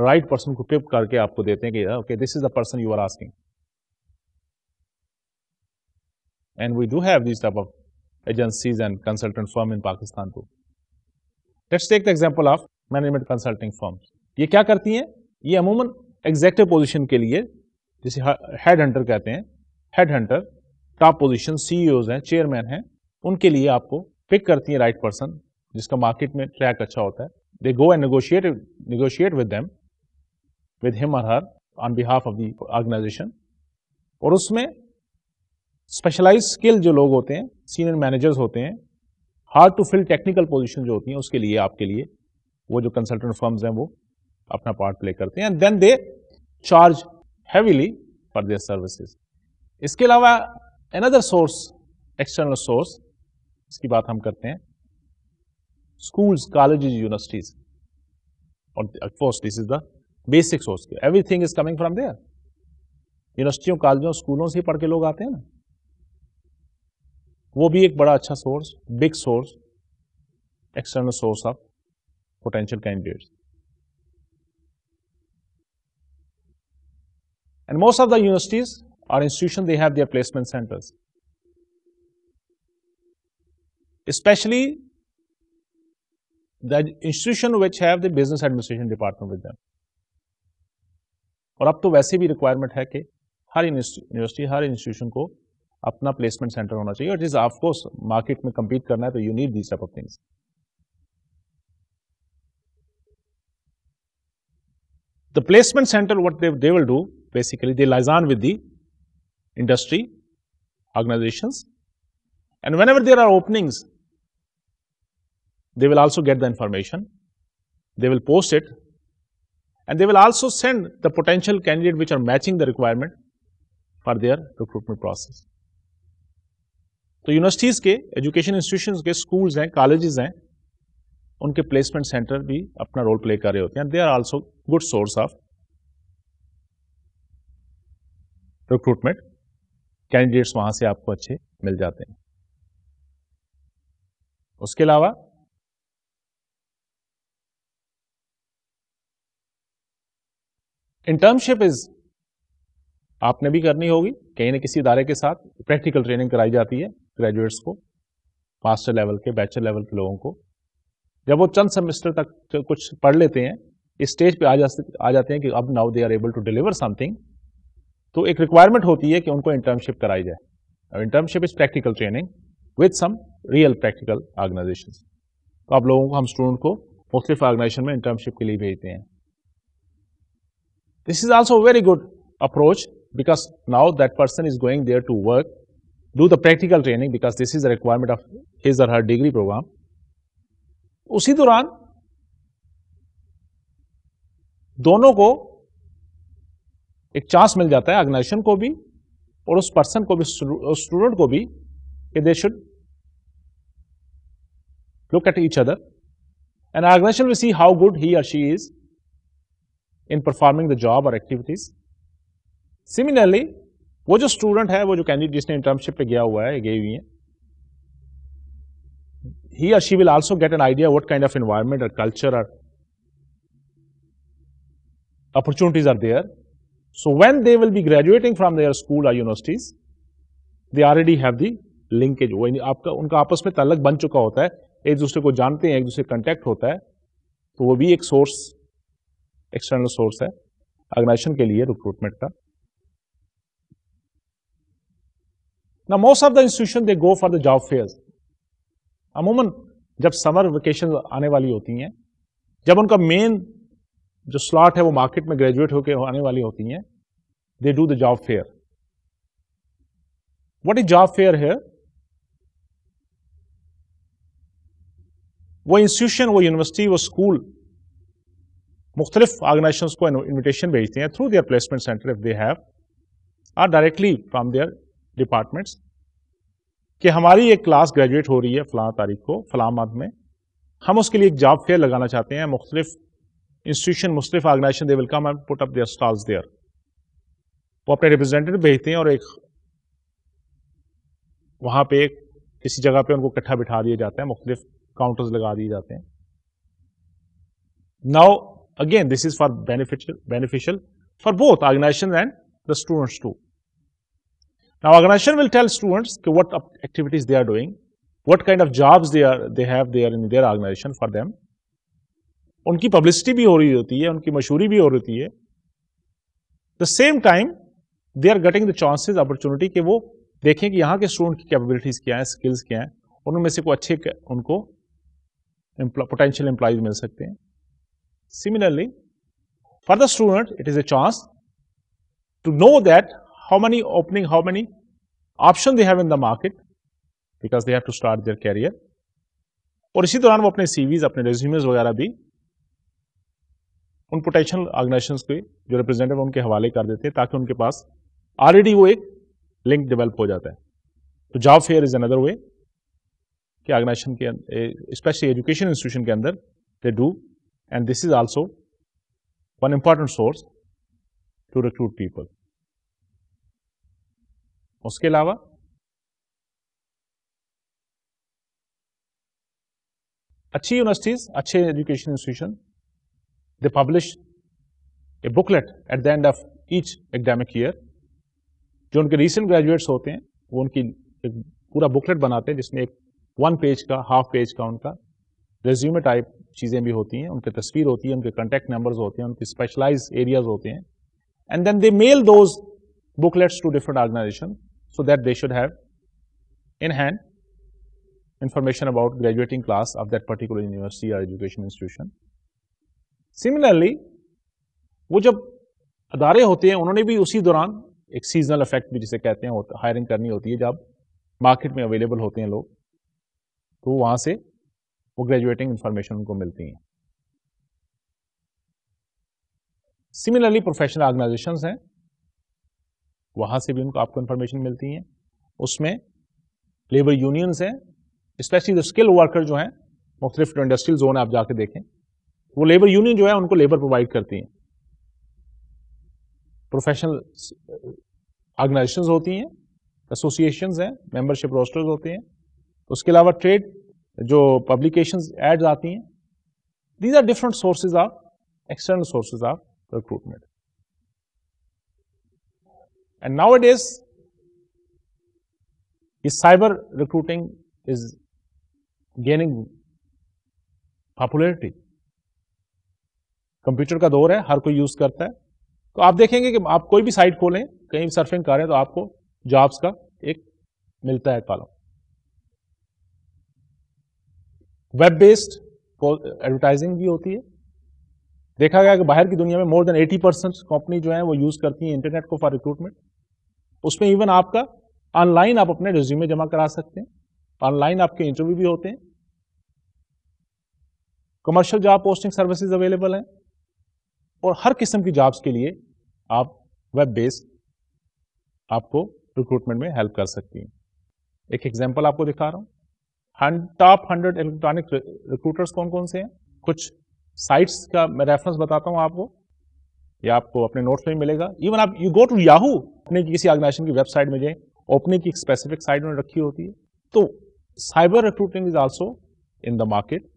राइट पर्सन को पिप करके आपको देते हैं कि okay this is the person you are asking and we do have this type of agencies and consultant firm in Pakistan too let's take the example of management consulting firms ये क्या करती हैं ये अमूमन एग्जेक्टिव पोजीशन के लिए जिसे हेड हंटर कहते हैं head hunter top position CEOs हैं चेयरमैन हैं उनके लिए आपको पिक करती है राइट पर्सन जिसका मार्केट में ट्रैक अच्छा होता है they go and negotiate negotiate with them with him और her on behalf of the organization और उसमें स्पेशलाइज स्किल जो लोग होते हैं सीनियर मैनेजर्स होते हैं hard to fill technical position जो होती हैं उसके लिए आपके लिए वो जो कंसल्टेंट फर्म्स हैं वो अपना पार्ट प्ले करते हैं and then they charge heavily for their services. इसके अलावा another source, external source, इसकी बात हम करते हैं schools, colleges, universities. Or of course, this is the basic source. Everything is coming from there. यूनिवर्सिटियों कॉलेजों स्कूलों से पढ़ के लोग आते हैं ना वो भी एक बड़ा अच्छा source big source external source of potential candidates And most of the universities or institutions, they have their placement centers. Especially the institution which have the business administration department with them. और अब तो वैसे भी requirement है कि हर university, हर institution को अपना placement center होना चाहिए It is, of course, market में compete करना है तो you need these type of things. the placement center what they, they will do basically they liaison with the industry organizations and whenever there are openings they will also get the information they will post it and they will also send the potential candidate which are matching the requirement for their recruitment process. So universities' education institutions' institution के स्कूल्स हैं कॉलेजेस हैं उनके प्लेसमेंट सेंटर भी role. रोल प्ले कर रहे होते हैं they are also good source recruitment candidates वहां से आपको अच्छे मिल जाते हैं उसके अलावा इंटर्नशिप इज आपने भी करनी होगी कहीं ना किसी इदारे के साथ प्रैक्टिकल ट्रेनिंग कराई जाती है ग्रेजुएट्स को मास्टर लेवल के बैचलर लेवल के लोगों को जब वो चंद सेमेस्टर तक कुछ पढ़ लेते हैं इस स्टेज पे आ जा आ जाते हैं कि अब now they are able to deliver something तो एक रिक्वायरमेंट होती है कि उनको इंटर्नशिप कराई जाए internship is practical training with some real practical organization तो आप लोगों को हम स्टूडेंट को मुख्तलिफ ऑर्गेनाइजेशन में इंटर्नशिप के लिए भेजते हैं this is also very good approach because now that person is going there to work do the practical training because this is the requirement of his और हर डिग्री प्रोग्राम उसी दौरान दोनों को एक चांस मिल जाता है ऑर्गेनाइजेशन को भी और उस पर्सन को भी स्टूडेंट को भी कि they should look at each other and organization will see how good he or she is in performing the job और एक्टिविटीज सिमिलरली वो जो स्टूडेंट है वो जो कैंडिडेट जिसने इंटर्नशिप पे गया हुआ है गई हुई है ही और she will also get an idea what kind of environment और कल्चर और opportunities are there So when they will be graduating from their school or universities, they already have the linkage. वो आपका उनका आपस में तलक बन चुका होता है एक दूसरे को जानते हैं एक दूसरे कंटेक्ट होता है तो वो भी एक सोर्स एक्सटर्नल सोर्स है ऑर्गेनाइजेशन के लिए रिक्रूटमेंट का ना most of the institution they go for the job fairs अमूमन जब समर वेकेशन आने वाली होती हैं जब उनका मेन जो स्लॉट है वो मार्केट में ग्रेजुएट होकर आने वाली होती हैं they do the job fair what is job fair है वो इंस्टीट्यूशन वो यूनिवर्सिटी वो स्कूल मुख्तलिफ ऑर्गेनाइजेशन को इन्विटेशन भेजते हैं through their placement centre if they have or directly from their departments कि हमारी एक क्लास ग्रेजुएट हो रही है फलां तारीख को फलाम में हम उसके लिए एक जॉब फेयर लगाना चाहते हैं मुख्तलिफ इंस्टीट्यूशन मुस्लिफ organization they will and put up their stalls there वो अपने रिप्रेजेंटेटिव भेजते हैं और एक वहां पे एक किसी जगह पे उनको इकट्ठा बिठा दिया जाता है मुख्तलिफ काउंटर्स लगा दिए जाते हैं now again this is for beneficial beneficial for both organization and the students to now organization will tell students कि what activities they are doing what kind of jobs they are they have there in their organization for them उनकी पब्लिसिटी भी हो रही होती है उनकी मशहूरी भी हो रही है the same time they are getting the chances opportunity कि वो देखें कि यहाँ के स्टूडेंट की कैपेबिलिटीज क्या हैं स्किल्स क्या हैं उनमें से कोई अच्छे उनको पोटेंशियल एम्प्लॉयज मिल सकते हैं similarly for the student it is a chance to know that how many opening how many option they have in the market because they have to start their career और इसी दौरान वो अपने सीवीज अपने रेज्यूमेज वगैरह भी उन पोटेंशियल ऑर्गेनाइजेशन के जो रिप्रेजेंटेटिव उनके हवाले कर देते हैं ताकि उनके पास ऑलरेडी वो एक लिंक डेवलप हो जाता है तो job fair is another way कि ऑर्गेनाइजेशन के स्पेशली एजुकेशन इंस्टीट्यूशन के अंदर they do and this is also one important source to recruit people उसके अलावा अच्छी यूनिवर्सिटीज अच्छे education institution They publish a booklet at the end of each academic year. जो उनके recent graduates होते हैं वो उनकी एक पूरा booklet बनाते हैं जिसमें एक one page का half page का उनका resume type चीज़ें भी होती हैं उनकी तस्वीर होती है उनके contact numbers होते हैं उनके specialised areas होते हैं And then they mail those booklets to different organizations so that they should have in hand information about graduating class of that particular university or education institution. Similarly वो जब अदारे होते हैं उन्होंने भी उसी दौरान एक सीजनल इफेक्ट भी जिसे कहते हैं हायरिंग करनी होती है जब मार्केट में अवेलेबल होते हैं लोग तो वहां से वो ग्रेजुएटिंग इंफॉर्मेशन उनको मिलती है सिमिलरली प्रोफेशनल ऑर्गेनाइजेशन हैं वहाँ से भी उनको आपको इंफॉर्मेशन मिलती है उसमें लेबर यूनियंस हैं स्पेशली जो स्किल वर्कर जो हैं मुख्तलिफ इंडस्ट्रियल जोन आप जाके देखें वो लेबर यूनियन जो है उनको लेबर प्रोवाइड करती हैं प्रोफेशनल ऑर्गेनाइजेशंस uh, होती हैं एसोसिएशंस हैं मेंबरशिप रोस्टर्स होते हैं उसके अलावा ट्रेड जो पब्लिकेशंस एड्स आती हैं these are different sources of external sources of recruitment and now it is cyber recruiting is gaining popularity computer का दौर है हर कोई यूज़ करता है तो आप देखेंगे कि आप कोई भी साइट खोलें कहीं भी सर्फिंग करें तो आपको जॉब्स का एक मिलता है कॉलम वेब बेस्ड एडवर्टाइजिंग भी होती है देखा गया कि बाहर की दुनिया में मोर देन 80 परसेंट कंपनी जो है वो यूज़ करती है इंटरनेट को फॉर रिक्रूटमेंट उसमें इवन आपका ऑनलाइन आप अपने रिज्यूमे जमा करा सकते हैं ऑनलाइन आपके इंटरव्यू भी होते हैं commercial job posting services available हैं और हर किस्म की जॉब्स के लिए आप वेब बेस्ड आपको रिक्रूटमेंट में हेल्प कर सकती हैं एक एग्जांपल आपको दिखा रहा हूँ टॉप हंड्रेड इलेक्ट्रॉनिक रिक्रूटर्स कौन कौन से हैं कुछ साइट्स का मैं रेफरेंस बताता हूँ आपको या आपको अपने नोट्स में मिलेगा इवन आप यू गो टू याहू अपने किसी ऑर्गेनाइजेशन की वेबसाइट में जाए ओपने की स्पेसिफिक साइट में रखी होती है तो cyber recruitment is also in the market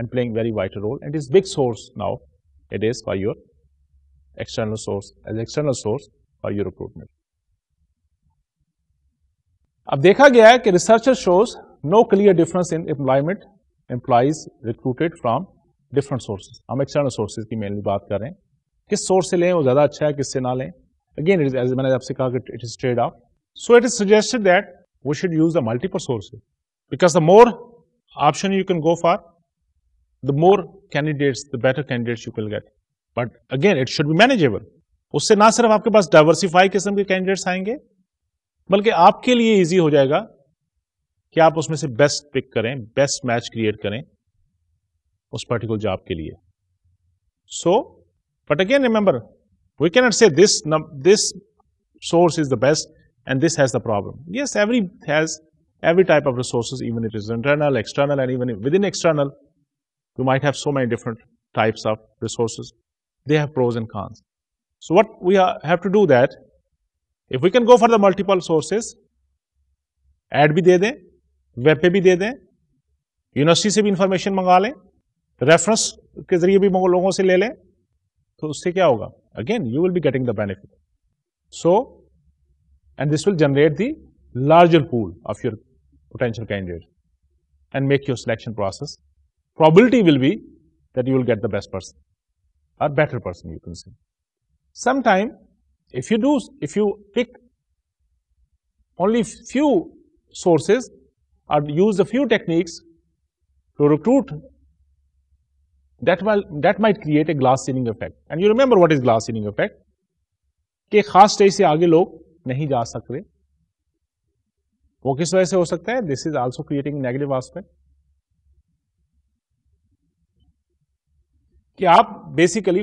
and playing very wide role and is big source now it is for your external source as external source for your recruitment. Now, dekha gaya hai ki researcher shows no clear difference in employment employees recruited from different sources. Hum external sources ki mainly baat kar rahe hain. Kis source se lein wo zyada acha hai kis se Again it is as maine aapse kaha ki it is trade off. So it is suggested that we should use the multiple sources because the more option you can go for the more candidates the better candidates you will get but again it should be manageable उससे ना सिर्फ आपके पास डाइवर्सिफाई किस्म के कैंडिडेट्स आएंगे बल्कि आपके लिए इजी हो जाएगा कि आप उसमें से बेस्ट पिक करें बेस्ट मैच क्रिएट करें उस पर्टिकुलर जॉब के लिए so but again remember we can not say this this source is the best and this has the problem yes every has every type of resource even it is internal external and even with in external you might have so many different types of resources they have pros and cons. So what we have to do that, if we can go for the multiple sources, ad भी दे दें, web पे भी दे दें, यूनिवर्सिटी information भी इंफॉर्मेशन मंगा लें, रेफरेंस के logon se लोगों से ले लें, तो उससे क्या Again, you will be getting the benefit. So, and this will generate the larger pool of your potential candidate and make your selection process. Probability will be that you will get the best person or better person you can say. Sometime if you do, if you pick only few sources or use a few techniques to recruit, that, will, that might create a glass ceiling effect. And you remember what is glass ceiling effect? कि खास स्टेज से आगे लोग नहीं जा सकते वो किस वजह से हो सकता है this is also creating negative कि आप बेसिकली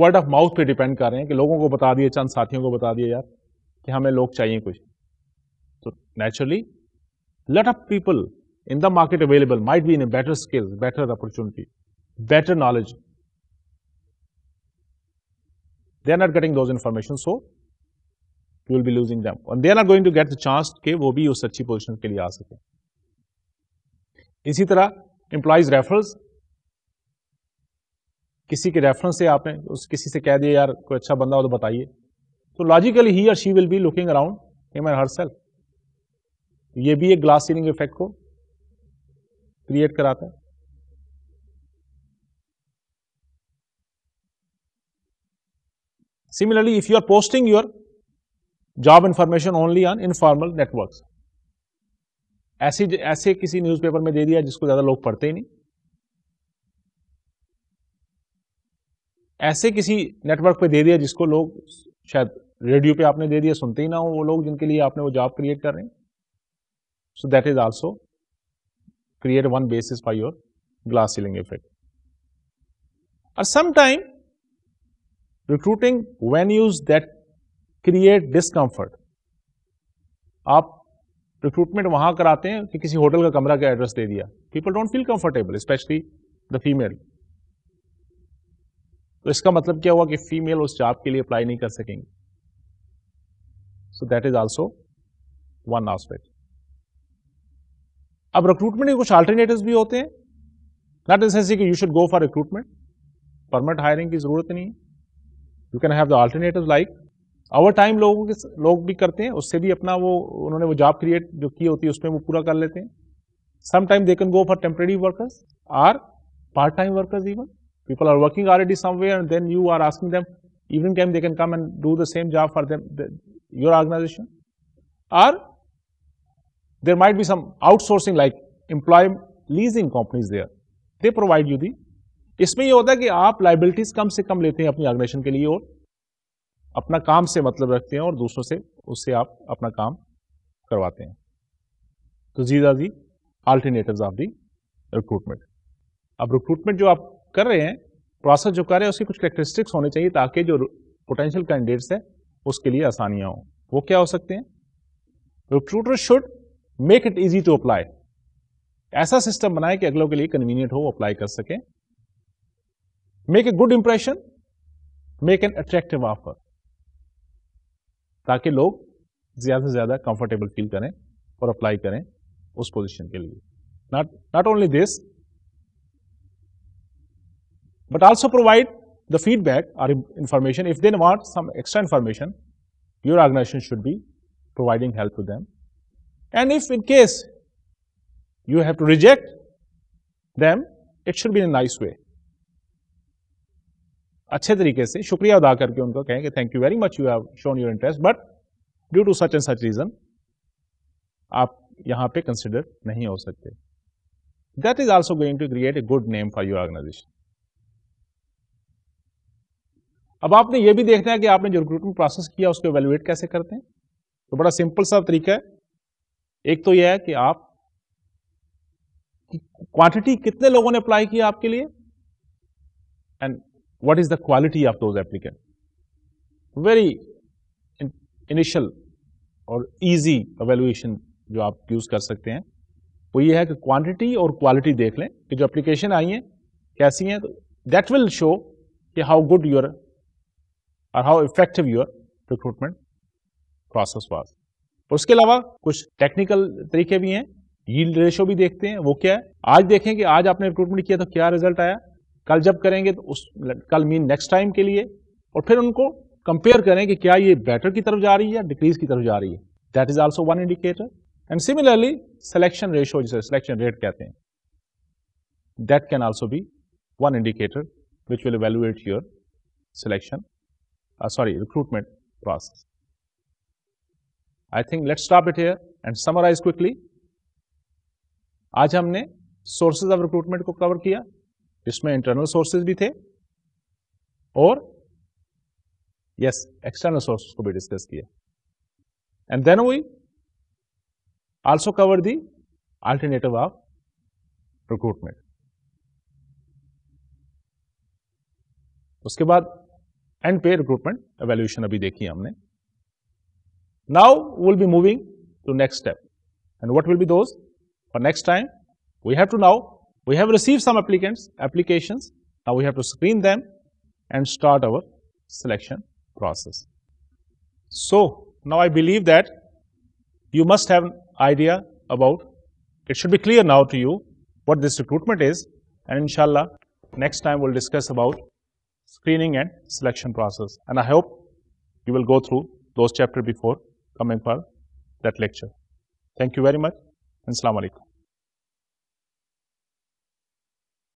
वर्ड ऑफ माउथ पे डिपेंड कर रहे हैं कि लोगों को बता दिए चंद साथियों को बता दिए यार कि हमें लोग चाहिए कुछ तो naturally lot of people in the market available might be in a better skills better opportunity better knowledge they are not getting those information so you will be losing them and they are not going to get the chance के वो भी उस अच्छी पोजिशन के लिए आ सके इसी तरह एम्प्लॉयज रेफरल्स किसी के रेफरेंस से आपने उस किसी से कह दिया यार कोई अच्छा बंदा हो तो बताइए तो लॉजिकली ही और she will be looking around him and herself ये भी एक ग्लास सीलिंग इफेक्ट को क्रिएट कराता है similarly if you are posting your job information only on informal network ऐसे ऐसे किसी न्यूज़पेपर में दे दिया जिसको ज़्यादा लोग पढ़ते ही नहीं ऐसे किसी नेटवर्क पे दे दिया जिसको लोग शायद रेडियो पे आपने दे दिया सुनते ही ना हो वो लोग जिनके लिए आपने वो जॉब क्रिएट कर रहे हैं so that is also create one basis for your glass ceiling effect और sometime recruiting when use that create discomfort आप रिक्रूटमेंट वहां कराते हैं कि किसी होटल का कमरा का एड्रेस दे दिया people don't feel comfortable specially the female तो इसका मतलब क्या हुआ कि फीमेल उस जॉब के लिए अप्लाई नहीं कर सकेंगे so that is also one aspect अब रिक्रूटमेंट के कुछ अल्टरनेटिव भी होते हैं नॉट इन सेंस कि you should go for recruitment permanent hiring की जरूरत नहीं है you can have the alternative like over time लोगों के लोग भी करते हैं उससे भी अपना वो उन्होंने वो जॉब क्रिएट जो की होती है उसमें वो पूरा कर लेते हैं sometime they can go for temporary workers or part time workers even People are working already somewhere and then you are asking them evening time they can come and do the same job for them, the, your organization. Or there might be some outsourcing like employee leasing companies there. They provide you the इसमें ये होता है कि आप liabilities कम से कम लेते हैं अपनी organization के लिए और अपना काम से मतलब रखते हैं और दूसरों से उससे आप अपना काम करवाते हैं तो these are the alternative of the recruitment अब रिक्रूटमेंट जो आप कर रहे हैं प्रोसेस जो कर रहे हैं उसकी कुछ करेक्टरिस्टिक्स होनी चाहिए ताकि जो पोटेंशियल कैंडिडेट्स हैं उसके लिए आसानियाँ हों वो क्या हो सकते हैं recruiter should make it easy to apply ऐसा सिस्टम बनाए कि अगलों के लिए कन्वीनियंट हो अप्लाई कर सके make a good impression make an attractive offer ताकि लोग ज्यादा से ज्यादा कंफर्टेबल फील करें और अप्लाई करें उस पोजीशन के लिए not not only this but also provide the feedback or information. If they want some extra information, your organization should be providing help to them. And if in case you have to reject them, it should be in a nice way. अच्छे तरीके से शुक्रिया अदा करके उनको कहें कि thank you very much you have shown your interest but due to such and such reason आप यहाँ पे कंसिडर नहीं हो सकते that is also going to create a good name for your organization अब आपने ये भी देखना है कि आपने जो रिक्रूटमेंट प्रोसेस किया उसको एवेलुएट कैसे करते हैं तो बड़ा सिंपल सा तरीका है एक तो यह है कि आप क्वांटिटी कितने लोगों ने अप्लाई किया आपके लिए and what is the quality of those applicant very initial और इजी एवेलुएशन जो आप यूज़ कर सकते हैं वो ये है कि क्वांटिटी और क्वालिटी देख लें कि जो एप्लीकेशन आई है कैसी हैं तो दैट विल शो कि हाउ गुड योर और how effective your recruitment process was उसके अलावा कुछ टेक्निकल तरीके भी हैं यील्ड रेशो भी देखते हैं वो क्या है आज देखें कि आज आपने रिक्रूटमेंट किया तो क्या रिजल्ट आया कल जब करेंगे तो उस कल मीन नेक्स्ट टाइम के लिए और फिर उनको कंपेयर करें कि क्या ये बेटर की तरफ जा रही है या डिक्रीज की तरफ जा रही है that is also one indicator and similarly selection ratio जिसे सिलेक्शन रेट कहते हैं that can also be one indicator which will evaluate your selection uh, sorry, recruitment process. I think let's stop it here and summarize quickly. आज हमने सोर्सेज ऑफ रिक्रूटमेंट को कवर किया जिसमें इंटरनल सोर्सेज भी थे और यस एक्सटर्नल सोर्सेज को भी डिस्कस किया and then we also cover the alternative of recruitment उसके बाद and pay recruitment evaluation अभी देखी हमने. Now we'll be moving to next step. And what will be those? For next time, we have to now, we have received some applicants, applications. Now we have to screen them and start our selection process. So now I believe that you must have an idea about, it should be clear now to you what this recruitment is and inshallah next time we'll discuss about screening and selection process. And I hope you will go through those chapter before coming for that lecture. Thank you very much and Assalamu alaikum.